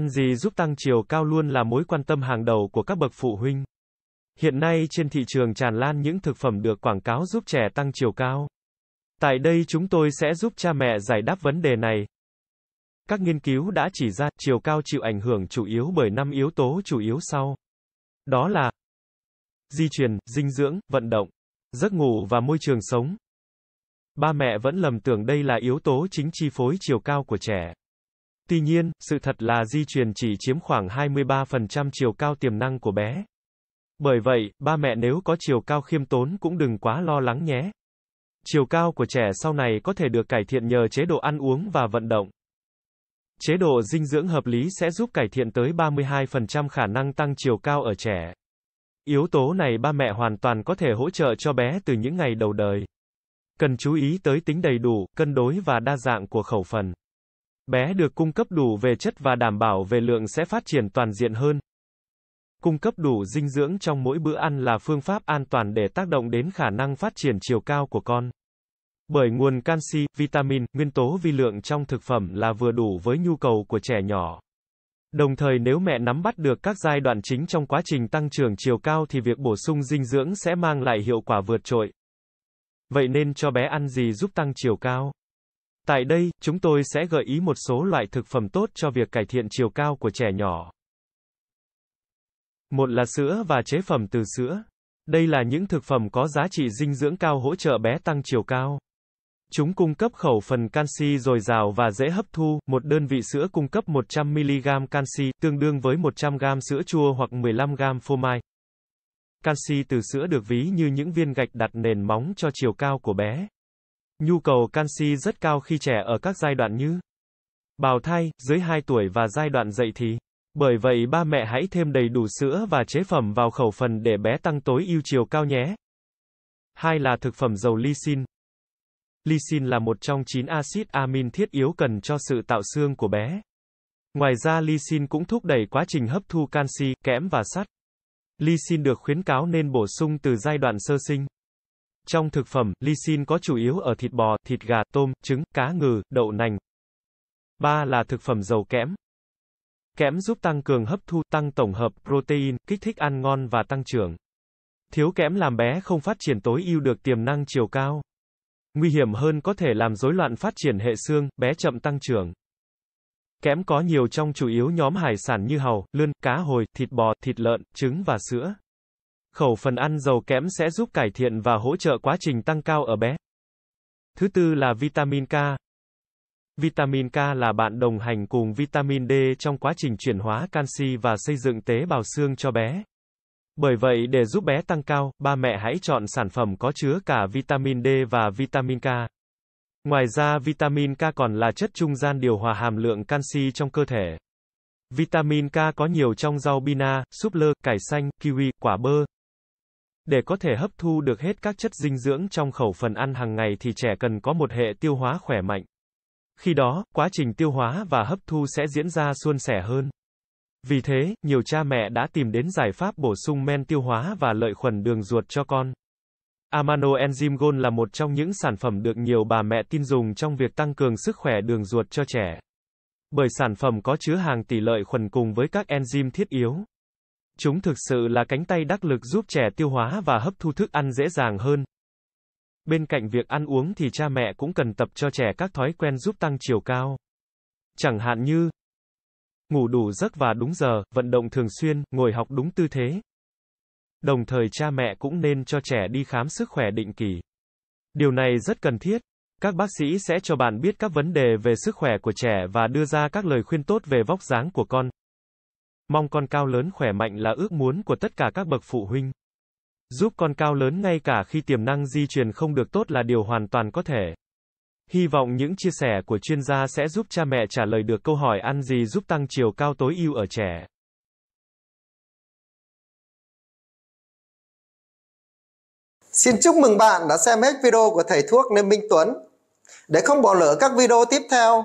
Ăn gì giúp tăng chiều cao luôn là mối quan tâm hàng đầu của các bậc phụ huynh. Hiện nay trên thị trường tràn lan những thực phẩm được quảng cáo giúp trẻ tăng chiều cao. Tại đây chúng tôi sẽ giúp cha mẹ giải đáp vấn đề này. Các nghiên cứu đã chỉ ra chiều cao chịu ảnh hưởng chủ yếu bởi 5 yếu tố chủ yếu sau. Đó là di truyền, dinh dưỡng, vận động, giấc ngủ và môi trường sống. Ba mẹ vẫn lầm tưởng đây là yếu tố chính chi phối chiều cao của trẻ. Tuy nhiên, sự thật là di truyền chỉ chiếm khoảng 23% chiều cao tiềm năng của bé. Bởi vậy, ba mẹ nếu có chiều cao khiêm tốn cũng đừng quá lo lắng nhé. Chiều cao của trẻ sau này có thể được cải thiện nhờ chế độ ăn uống và vận động. Chế độ dinh dưỡng hợp lý sẽ giúp cải thiện tới 32% khả năng tăng chiều cao ở trẻ. Yếu tố này ba mẹ hoàn toàn có thể hỗ trợ cho bé từ những ngày đầu đời. Cần chú ý tới tính đầy đủ, cân đối và đa dạng của khẩu phần bé được cung cấp đủ về chất và đảm bảo về lượng sẽ phát triển toàn diện hơn. Cung cấp đủ dinh dưỡng trong mỗi bữa ăn là phương pháp an toàn để tác động đến khả năng phát triển chiều cao của con. Bởi nguồn canxi, vitamin, nguyên tố vi lượng trong thực phẩm là vừa đủ với nhu cầu của trẻ nhỏ. Đồng thời nếu mẹ nắm bắt được các giai đoạn chính trong quá trình tăng trưởng chiều cao thì việc bổ sung dinh dưỡng sẽ mang lại hiệu quả vượt trội. Vậy nên cho bé ăn gì giúp tăng chiều cao? Tại đây, chúng tôi sẽ gợi ý một số loại thực phẩm tốt cho việc cải thiện chiều cao của trẻ nhỏ. Một là sữa và chế phẩm từ sữa. Đây là những thực phẩm có giá trị dinh dưỡng cao hỗ trợ bé tăng chiều cao. Chúng cung cấp khẩu phần canxi dồi dào và dễ hấp thu, một đơn vị sữa cung cấp 100mg canxi, tương đương với 100g sữa chua hoặc 15g phô mai. Canxi từ sữa được ví như những viên gạch đặt nền móng cho chiều cao của bé. Nhu cầu canxi rất cao khi trẻ ở các giai đoạn như bào thai, dưới 2 tuổi và giai đoạn dậy thì. Bởi vậy ba mẹ hãy thêm đầy đủ sữa và chế phẩm vào khẩu phần để bé tăng tối ưu chiều cao nhé. Hai là thực phẩm giàu lysine. Lysine là một trong 9 axit amin thiết yếu cần cho sự tạo xương của bé. Ngoài ra lysine cũng thúc đẩy quá trình hấp thu canxi, kẽm và sắt. Lysine được khuyến cáo nên bổ sung từ giai đoạn sơ sinh. Trong thực phẩm, lysine có chủ yếu ở thịt bò, thịt gà, tôm, trứng, cá ngừ, đậu nành. 3 là thực phẩm giàu kẽm. Kẽm giúp tăng cường hấp thu, tăng tổng hợp protein, kích thích ăn ngon và tăng trưởng. Thiếu kẽm làm bé không phát triển tối ưu được tiềm năng chiều cao. Nguy hiểm hơn có thể làm rối loạn phát triển hệ xương, bé chậm tăng trưởng. Kẽm có nhiều trong chủ yếu nhóm hải sản như hàu, lươn, cá hồi, thịt bò, thịt lợn, trứng và sữa khẩu phần ăn dầu kẽm sẽ giúp cải thiện và hỗ trợ quá trình tăng cao ở bé. Thứ tư là vitamin K. Vitamin K là bạn đồng hành cùng vitamin D trong quá trình chuyển hóa canxi và xây dựng tế bào xương cho bé. Bởi vậy để giúp bé tăng cao, ba mẹ hãy chọn sản phẩm có chứa cả vitamin D và vitamin K. Ngoài ra vitamin K còn là chất trung gian điều hòa hàm lượng canxi trong cơ thể. Vitamin K có nhiều trong rau bina, súp lơ, cải xanh, kiwi, quả bơ, để có thể hấp thu được hết các chất dinh dưỡng trong khẩu phần ăn hàng ngày thì trẻ cần có một hệ tiêu hóa khỏe mạnh. Khi đó, quá trình tiêu hóa và hấp thu sẽ diễn ra suôn sẻ hơn. Vì thế, nhiều cha mẹ đã tìm đến giải pháp bổ sung men tiêu hóa và lợi khuẩn đường ruột cho con. Amano Enzyme Gold là một trong những sản phẩm được nhiều bà mẹ tin dùng trong việc tăng cường sức khỏe đường ruột cho trẻ. Bởi sản phẩm có chứa hàng tỷ lợi khuẩn cùng với các enzyme thiết yếu. Chúng thực sự là cánh tay đắc lực giúp trẻ tiêu hóa và hấp thu thức ăn dễ dàng hơn. Bên cạnh việc ăn uống thì cha mẹ cũng cần tập cho trẻ các thói quen giúp tăng chiều cao. Chẳng hạn như ngủ đủ giấc và đúng giờ, vận động thường xuyên, ngồi học đúng tư thế. Đồng thời cha mẹ cũng nên cho trẻ đi khám sức khỏe định kỳ. Điều này rất cần thiết. Các bác sĩ sẽ cho bạn biết các vấn đề về sức khỏe của trẻ và đưa ra các lời khuyên tốt về vóc dáng của con. Mong con cao lớn khỏe mạnh là ước muốn của tất cả các bậc phụ huynh. Giúp con cao lớn ngay cả khi tiềm năng di truyền không được tốt là điều hoàn toàn có thể. Hy vọng những chia sẻ của chuyên gia sẽ giúp cha mẹ trả lời được câu hỏi ăn gì giúp tăng chiều cao tối ưu ở trẻ. Xin chúc mừng bạn đã xem hết video của thầy thuốc Lê Minh Tuấn. Để không bỏ lỡ các video tiếp theo,